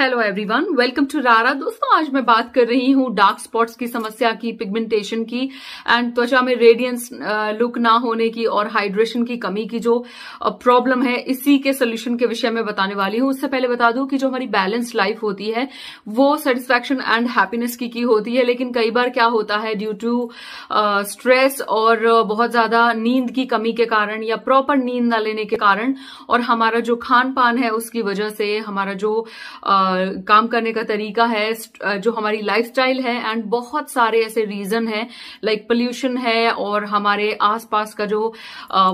Hello everyone welcome to रारा दोस्तों आज मैं बात कर रही हूँ डार्क स्पॉट्स की समस्या की पिगमेंटेशन की एंड त्वचा में रेडियंस लुक ना होने की और हाइड्रेशन की कमी की जो प्रॉब्लम है इसी के सोल्यूशन के विषय में बताने वाली हूँ उससे पहले बता दूं कि जो हमारी बैलेंस लाइफ होती है वो सेटिस्फैक्शन एंड हैप्पीनेस की की होती है लेकिन कई बार क्या होता है ड्यू टू स्ट्रेस और बहुत ज्यादा नींद की कमी के कारण या प्रॉपर नींद न लेने के कारण और हमारा जो खान पान है उसकी वजह से हमारा जो uh, काम करने का तरीका है जो हमारी लाइफस्टाइल है एंड बहुत सारे ऐसे रीजन हैं लाइक पोल्यूशन है और हमारे आसपास का जो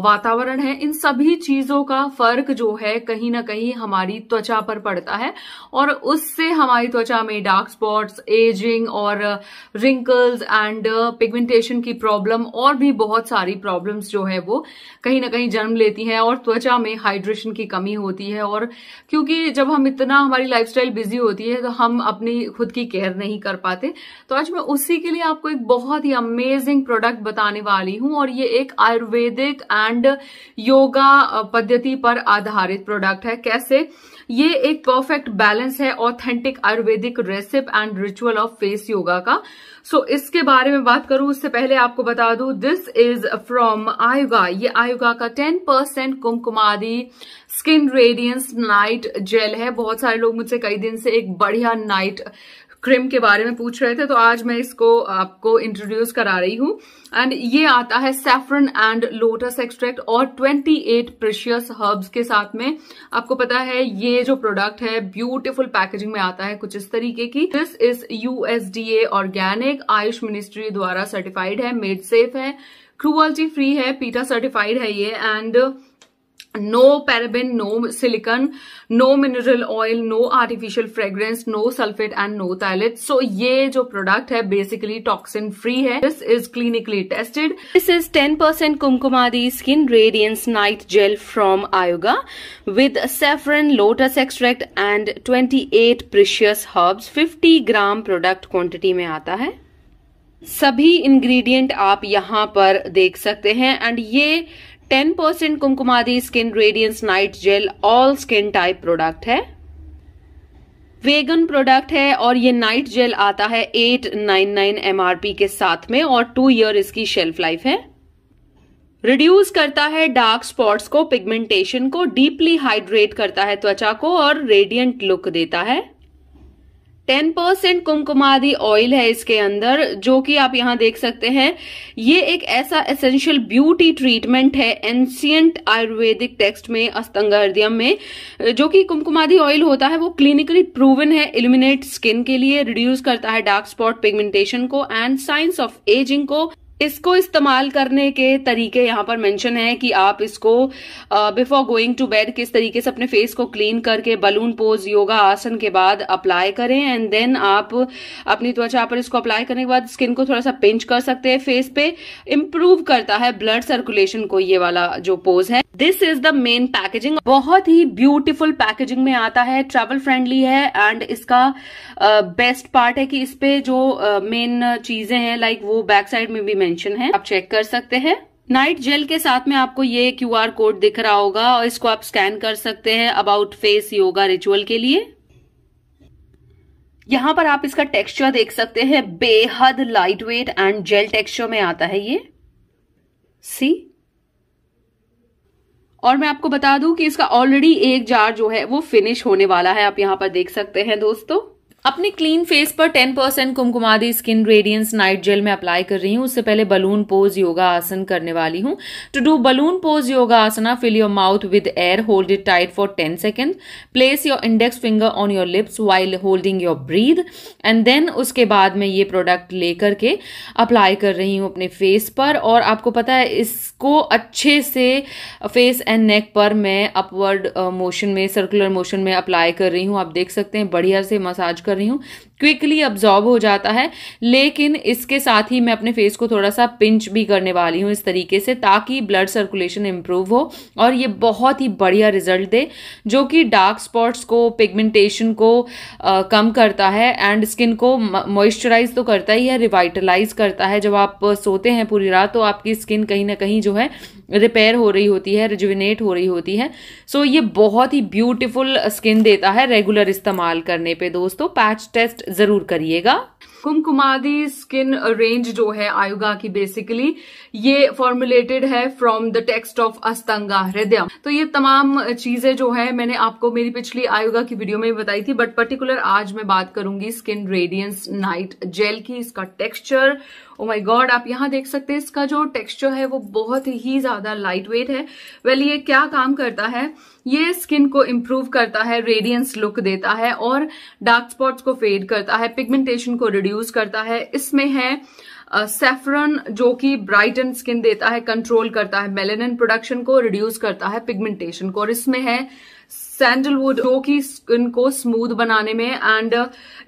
वातावरण है इन सभी चीजों का फर्क जो है कहीं ना कहीं हमारी त्वचा पर पड़ता है और उससे हमारी त्वचा में डार्क स्पॉट्स एजिंग और रिंकल्स एंड पिगमेंटेशन की प्रॉब्लम और भी बहुत सारी प्रॉब्लम्स जो है वो कहीं ना कहीं जन्म लेती हैं और त्वचा में हाइड्रेशन की कमी होती है और क्योंकि जब हम इतना हमारी लाइफस्टाइल आजकल बिजी होती है तो हम अपनी खुद की केयर नहीं कर पाते तो आज मैं उसी के लिए आपको एक बहुत ही अमेजिंग प्रोडक्ट बताने वाली हूँ और ये एक आयुर्वेदिक एंड योगा पद्धति पर आधारित प्रोडक्ट है कैसे ये एक परफेक्ट बैलेंस है authentic ayurvedic recipe and ritual of face yoga का सो so, इसके बारे में बात करूं उससे पहले आपको बता दूं दिस इज फ्रॉम आयुगा ये आयुगा का ten percent Kumkumadi skin radiance night gel है बहुत सारे लोग मुझसे कई दिन से एक बढ़िया नाइट क्रीम के बारे में पूछ रहे थे तो आज मैं इसको आपको इंट्रोड्यूस करा रही हूँ एंड ये आता है सेफ्रन एंड लोटस एक्सट्रैक्ट और 28 एट प्रिशियस हर्ब्स के साथ में आपको पता है ये जो प्रोडक्ट है ब्यूटीफुल पैकेजिंग में आता है कुछ इस तरीके की this is USDA organic AYUSH ministry द्वारा सर्टिफाइड है मेड सेफ है क्रूअल्टी फ्री है पीटा सर्टिफाइड है ये and no paraben no silicon no mineral oil no artificial fragrance no sulfate and no thiolate so ये जो प्रोडक्ट है बेसिकली टॉक्सिन फ्री है this is clinically tested this is 10% percent Kumkumadi skin radiance night gel from Ayuga with saffron lotus extract and 28 precious herbs 50 gram product quantity में आता है सभी ingredient आप यहाँ पर देख सकते हैं एंड ये 10% Kumkumadi skin radiance night gel all skin type product है वेगन प्रोडक्ट है और ये नाइट जेल आता है 899 एमआरपी के साथ में और टू ईयर इसकी शेल्फ लाइफ है रिड्यूस करता है डार्क स्पॉट्स को पिगमेंटेशन को डीपली हाइड्रेट करता है त्वचा को और रेडियंट लुक देता है टेन परसेंट कुमकुमादी ऑयल है इसके अंदर जो कि आप यहां देख सकते हैं ये एक ऐसा एसेंशियल ब्यूटी ट्रीटमेंट है एंशियंट आयुर्वेदिक टेक्स्ट में अस्तंगार्दियम में जो कि कुमकुमादी ऑयल होता है वो क्लिनिकली प्रूवन है इल्यूमिनेट स्किन के लिए रिड्यूस करता है डार्क स्पॉट पिगमेंटेशन को एंड साइंस ऑफ एजिंग को इसको इस्तेमाल करने के तरीके यहाँ पर मेंशन है कि आप इसको बिफोर गोइंग टू बेड किस तरीके से अपने फेस को क्लीन करके बलून पोज योगा आसन के बाद अप्लाई करें एंड देन आप अपनी त्वचा पर इसको अप्लाई करने के बाद स्किन को थोड़ा सा पिंच कर सकते हैं फेस पे इम्प्रूव करता है ब्लड सर्कुलेशन को ये वाला जो पोज है this is the main packaging बहुत ही ब्यूटीफुल पैकेजिंग में आता है ट्रेवल फ्रेंडली है एंड इसका बेस्ट uh, पार्ट है कि इस पे जो मेन uh, चीजें हैं लाइक like वो बैक साइड में भी मेंशन है आप चेक कर सकते हैं नाइट जेल के साथ में आपको ये क्यूआर कोड दिख रहा होगा और इसको आप स्कैन कर सकते हैं अबाउट फेस योगा रिचुअल के लिए यहां पर आप इसका टेक्सचर देख सकते हैं बेहद light weight and gel texture में आता है ये सी और मैं आपको बता दूं कि इसका ऑलरेडी एक जार जो है वो फिनिश होने वाला है आप यहां पर देख सकते हैं दोस्तों अपने क्लीन फेस पर 10 percent Kumkumadi skin radiance night gel में अप्लाई कर रही हूँ उससे पहले बलून पोज योगा आसन करने वाली हूँ to do balloon pose yoga asana fill your mouth with air hold it tight for 10 second place your index finger on your lips while holding your breath and then उसके बाद में ये product लेकर के अप्लाई कर रही हूँ अपने फेस पर और आपको पता है इसको अच्छे से फेस एंड नेक पर मैं अपवर्ड मोशन uh, में सर्कुलर मोशन में अप्लाई कर रही हूँ आप देख सकते हैं बढ़िया से मसाज कर कर रही हूँ क्विकली अब्जॉर्ब हो जाता है लेकिन इसके साथ ही मैं अपने फेस को थोड़ा सा पिंच भी करने वाली हूँ इस तरीके से ताकि ब्लड सर्कुलेशन इम्प्रूव हो और ये बहुत ही बढ़िया रिजल्ट दे जो कि डार्क स्पॉट्स को पिगमेंटेशन को आ, कम करता है एंड स्किन को मॉइस्चराइज तो करता ही है रिवाइटलाइज करता है जब आप सोते हैं पूरी रात तो आपकी स्किन कहीं ना कहीं जो है रिपेयर हो रही होती है रिजुविनेट हो रही होती है सो so, ये बहुत ही ब्यूटिफुल स्किन देता है रेगुलर इस्तेमाल करने पर दोस्तों पैच टेस्ट जरूर करिएगा कुमकुमादी स्किन रेंज जो है आयुगा की बेसिकली ये फॉर्मुलेटेड है from the text of Ashtanga Hridaya तो ये तमाम चीजें जो है मैंने आपको मेरी पिछली आयुगा की वीडियो में बताई थी बट पर्टिकुलर आज मैं बात करूंगी स्किन रेडियंस नाइट जेल की इसका टेक्सचर ओ माय गॉड आप यहाँ देख सकते हैं इसका जो टेक्सचर है वो बहुत ही ज्यादा लाइट वेट है वेल ये क्या काम करता है ये स्किन को इम्प्रूव करता है रेडियंस लुक देता है और डार्क स्पॉट्स को फेड करता है पिगमेंटेशन को रिड्यूस करता है इसमें है सेफ्रन जो कि ब्राइटन स्किन देता है कंट्रोल करता है मेलेनिन प्रोडक्शन को रिड्यूस करता है पिगमेंटेशन को और इसमें है सैंडलवुड जो कि स्किन को स्मूथ बनाने में एंड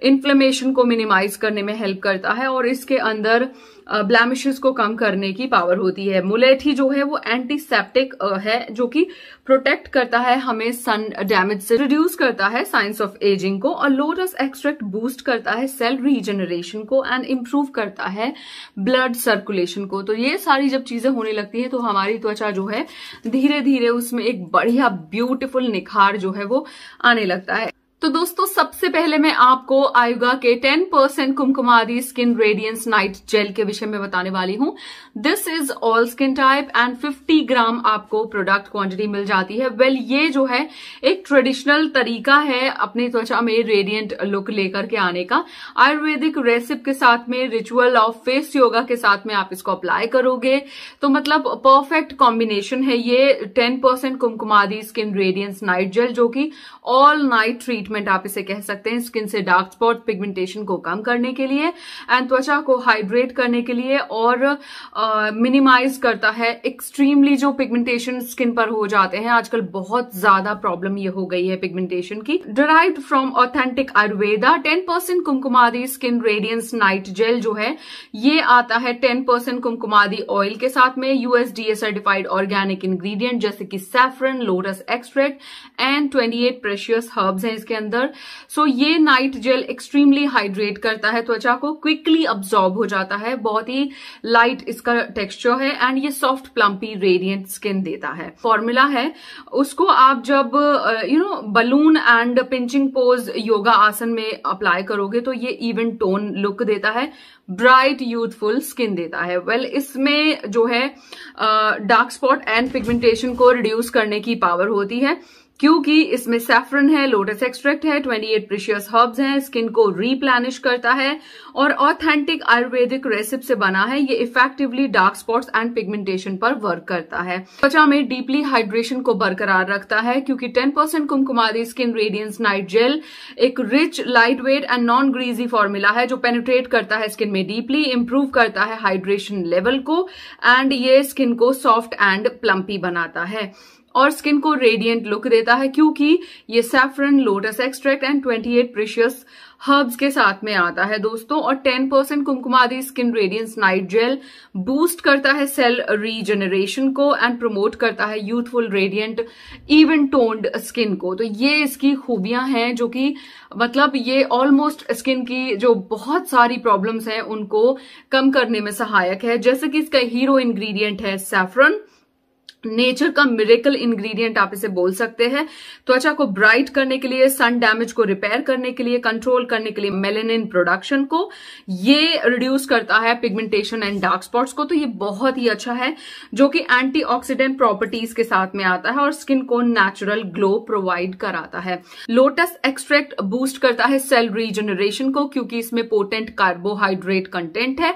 इन्फ्लेमेशन uh, को मिनिमाइज करने में हेल्प करता है और इसके अंदर uh, ब्लैमिशेस को कम करने की पावर होती है मुलेठी जो है वो एंटीसेप्टिक है जो कि प्रोटेक्ट करता है हमें सन डैमेज से रिड्यूस करता है साइंस ऑफ एजिंग को और लोटस एक्सट्रैक्ट बूस्ट करता है सेल रीजनरेशन को एंड इम्प्रूव करता है ब्लड सर्कुलेशन को तो ये सारी जब चीजें होने लगती है तो हमारी त्वचा जो है धीरे धीरे उसमें एक बढ़िया ब्यूटिफुल निखार जो है वो आने लगता है तो दोस्तों सबसे पहले मैं आपको आयुगा के 10% percent Kumkumadi skin radiance night gel के विषय में बताने वाली हूं this is all skin type and 50 gram आपको प्रोडक्ट क्वांटिटी मिल जाती है वेल well, ये जो है एक ट्रेडिशनल तरीका है अपनी त्वचा में रेडियंट लुक लेकर के आने का आयुर्वेदिक रेसिप के साथ में रिचुअल ऑफ फेस योगा के साथ में आप इसको अप्लाई करोगे तो मतलब परफेक्ट कॉम्बिनेशन है ये ten percent skin radiance night gel जो कि ऑल नाइट ट्रीट ट्रीटमेंट आप इसे कह सकते हैं स्किन से डार्क स्पॉट पिगमेंटेशन को कम करने के लिए एंड त्वचा को हाइड्रेट करने के लिए और मिनिमाइज करता है एक्सट्रीमली जो पिगमेंटेशन स्किन पर हो जाते हैं आजकल बहुत ज्यादा प्रॉब्लम ये हो गई है पिगमेंटेशन की derive from authentic Ayurveda ten percent Kumkumadi skin radiance night gel जो है ये आता है टेन परसेंट कुमकुमारी ऑयल के साथ में यूएसडीए सर्टिफाइड ऑर्गेनिक इंग्रेडिएंट जैसे कि saffron lotus extract and 28 precious herbs हैं इसके अंदर सो so, ये नाइट जेल एक्सट्रीमली हाइड्रेट करता है त्वचा को क्विकली अब्जॉर्ब हो जाता है बहुत ही लाइट इसका टेक्सचर है एंड ये सॉफ्ट प्लम्पी रेडियंट स्किन देता है फॉर्मूला है उसको आप जब you know balloon and pinching pose yoga asana में अप्लाई करोगे तो ये इवन टोन लुक देता है ब्राइट यूथफुल स्किन देता है वेल well, इसमें जो है डार्क स्पॉट एंड पिगमेंटेशन को रिड्यूस करने की पावर होती है क्योंकि इसमें सेफ्रन है लोटस एक्सट्रैक्ट है 28 प्रिशियस हर्ब्स हैं स्किन को रीप्लानिश करता है और ऑथेंटिक आयुर्वेदिक रेसिप से बना है ये effectively dark spots and pigmentation पर वर्क करता है त्वचा में डीपली हाइड्रेशन को बरकरार रखता है क्योंकि 10% percent Kumkumadi skin radiance night gel एक rich light weight and non greasy formula है जो पेनिट्रेट करता है स्किन में डीपली इम्प्रूव करता है हाइड्रेशन लेवल को एंड ये स्किन को सॉफ्ट एंड प्लम्पी बनाता है और स्किन को रेडियंट लुक देता है क्योंकि ये saffron lotus extract and 28 precious herbs के साथ में आता है दोस्तों और 10% percent Kumkumadi skin radiance night gel boost करता है सेल रीजनरेशन को एंड प्रमोट करता है youthful radiant even toned skin को तो ये इसकी खूबियां हैं जो कि मतलब ये ऑलमोस्ट स्किन की जो बहुत सारी प्रॉब्लम्स हैं उनको कम करने में सहायक है जैसे कि इसका हीरो इन्ग्रीडियंट है सेफ्रन नेचर का मिरेकल इंग्रेडिएंट आप इसे बोल सकते हैं त्वचा को ब्राइट करने के लिए सन डैमेज को रिपेयर करने के लिए कंट्रोल करने के लिए मेलेनिन प्रोडक्शन को ये रिड्यूस करता है पिगमेंटेशन एंड डार्क स्पॉट्स को तो ये बहुत ही अच्छा है जो कि एंटीऑक्सीडेंट प्रॉपर्टीज के साथ में आता है और स्किन को नेचुरल ग्लो प्रोवाइड कराता है लोटस एक्सट्रैक्ट बूस्ट करता है सेल रीजनरेशन को क्योंकि इसमें पोटेंट कार्बोहाइड्रेट कंटेंट है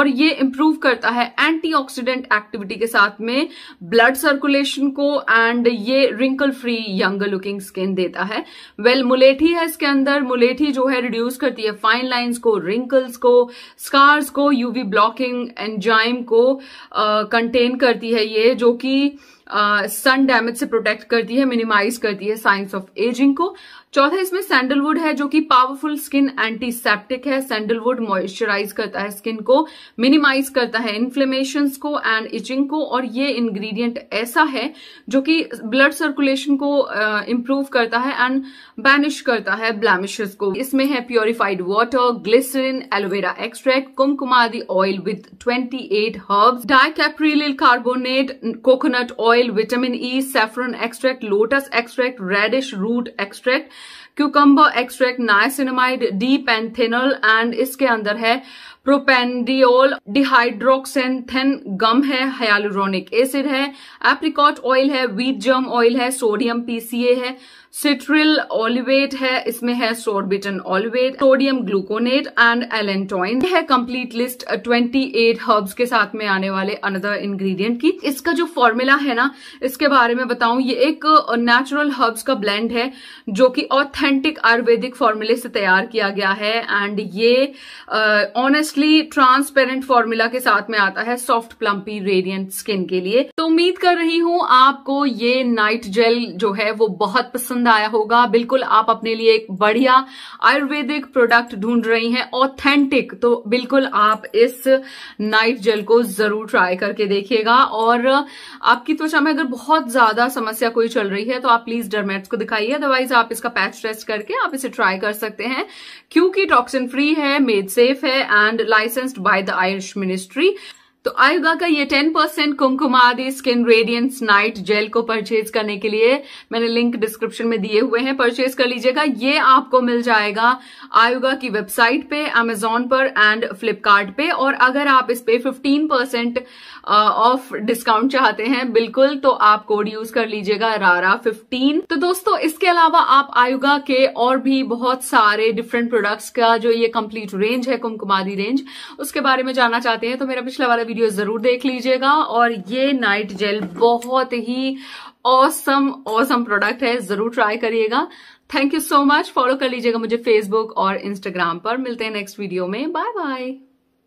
और ये इंप्रूव करता है एंटी एक्टिविटी के साथ में ब्लड ब्लड सर्कुलेशन को एंड ये wrinkle free young looking skin देता है वेल well, मुलेठी है इसके अंदर मुलेठी जो है रिड्यूस करती है फाइन लाइंस को रिंकल्स को स्कार्स को यूवी ब्लॉकिंग एंजाइम को कंटेन uh, करती है ये जो कि सन डैमेज से प्रोटेक्ट करती है मिनिमाइज करती है साइंस ऑफ एजिंग को चौथा इसमें सैंडलवुड है जो कि पावरफुल स्किन एंटीसेप्टिक है सैंडलवुड मॉइस्चराइज करता है स्किन को मिनिमाइज करता है इन्फ्लेमेशन को एंड इचिंग को और ये इंग्रेडिएंट ऐसा है जो कि ब्लड सर्कुलेशन को इम्प्रूव uh, करता है एंड बैनिश करता है ब्लैमिशेस को इसमें है purified water glycerin aloe vera extract Kumkumadi oil with twenty eight di dicaprylyl carbonate coconut oil oil vitamin E saffron extract lotus extract radish root extract cucumber extract niacinamide D panthenol and इसके अंदर है propanediol dehydroxanthan gum है hyaluronic acid है apricot oil है wheat germ oil है sodium PCA है cetearyl olivate है इसमें है sorbitan olivate sodium gluconate and allantoin है कंप्लीट लिस्ट 28 हर्ब्स के साथ में आने वाले अनदर इंग्रेडिएंट की इसका जो फॉर्मूला है ना इसके बारे में बताऊं ये एक नेचुरल हर्ब्स का ब्लेंड है जो कि ऑथेंटिक आयुर्वेदिक फॉर्मूले से तैयार किया गया है एंड ये ऑनेस्ट मोस्टली ट्रांसपेरेंट फॉर्मूला के साथ में आता है सॉफ्ट प्लम्पी रेडियंट स्किन के लिए तो उम्मीद कर रही हूं आपको ये नाइट जेल जो है वो बहुत पसंद आया होगा बिल्कुल आप अपने लिए एक बढ़िया आयुर्वेदिक प्रोडक्ट ढूंढ रही हैं ऑथेंटिक तो बिल्कुल आप इस नाइट जेल को जरूर ट्राई करके देखिएगा और आपकी त्वचा में अगर बहुत ज्यादा समस्या कोई चल रही है तो आप प्लीज डरमेट्स को दिखाइए अदरवाइज आप इसका पैच टेस्ट करके आप इसे ट्राई कर सकते हैं क्योंकि टॉक्सिन फ्री है मेड सेफ है and licensed by the Irish Ministry. तो आयुगा का ये 10% percent Kumkumadi skin radiance night gel को परचेज करने के लिए मैंने लिंक डिस्क्रिप्शन में दिए हुए हैं परचेज कर लीजिएगा ये आपको मिल जाएगा आयुगा की वेबसाइट पे अमेजोन पर एंड फ्लिपकार्ट पे और अगर आप इस पे 15% परसेंट ऑफ डिस्काउंट चाहते हैं बिल्कुल तो आप कोड यूज कर लीजिएगा रारा फिफ्टीन तो दोस्तों इसके अलावा आप आयुगा के और भी बहुत सारे डिफरेंट प्रोडक्ट्स का जो ये कम्प्लीट रेंज है कुमकुमादी रेंज उसके बारे में जानना चाहते हैं तो मेरा पिछला वाला वीडियो जरूर देख लीजिएगा और ये नाइट जेल बहुत ही औसम औसम प्रोडक्ट है जरूर ट्राई करिएगा thank you so much follow कर लीजिएगा मुझे फेसबुक और इंस्टाग्राम पर मिलते हैं नेक्स्ट वीडियो में बाय बाय